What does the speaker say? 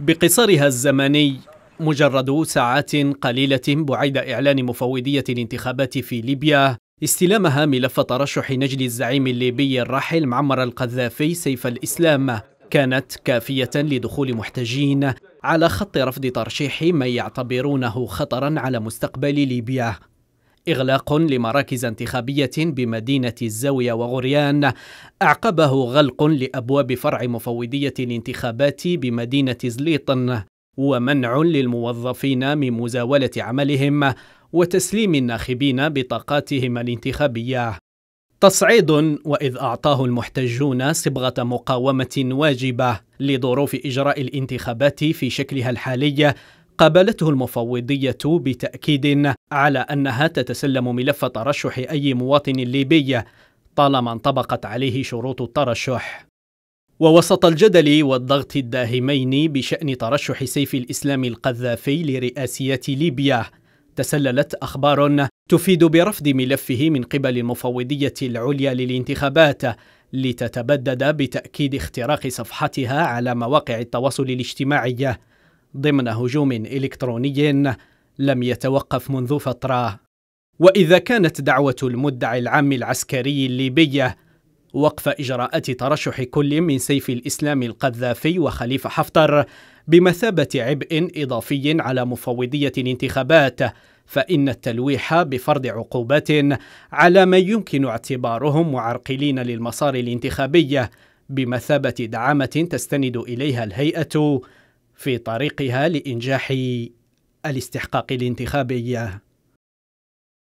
بقصرها الزمني مجرد ساعات قليلة بعيد إعلان مفوضية الانتخابات في ليبيا استلامها ملف ترشح نجل الزعيم الليبي الراحل معمر القذافي سيف الإسلام كانت كافية لدخول محتجين على خط رفض ترشيح من يعتبرونه خطرا على مستقبل ليبيا إغلاق لمراكز انتخابية بمدينة الزاوية وغريان أعقبه غلق لأبواب فرع مفوضية الانتخابات بمدينة زليطن ومنع للموظفين من مزاولة عملهم وتسليم الناخبين بطاقاتهم الانتخابية تصعيد وإذ أعطاه المحتجون صبغة مقاومة واجبة لظروف إجراء الانتخابات في شكلها الحالي قابلته المفوضية بتأكيد على أنها تتسلم ملف ترشح أي مواطن ليبي طالما انطبقت عليه شروط الترشح ووسط الجدل والضغط الداهمين بشأن ترشح سيف الإسلام القذافي لرئاسية ليبيا تسللت أخبار تفيد برفض ملفه من قبل المفوضية العليا للانتخابات لتتبدد بتأكيد اختراق صفحتها على مواقع التواصل الاجتماعي ضمن هجوم إلكتروني لم يتوقف منذ فترة وإذا كانت دعوة المدعي العام العسكري الليبية وقف إجراءات ترشح كل من سيف الإسلام القذافي وخليفة حفتر بمثابة عبء إضافي على مفوضية الانتخابات فإن التلويح بفرض عقوبات على ما يمكن اعتبارهم معرقلين للمسار الانتخابي بمثابة دعامة تستند إليها الهيئة في طريقها لإنجاح الاستحقاق الانتخابي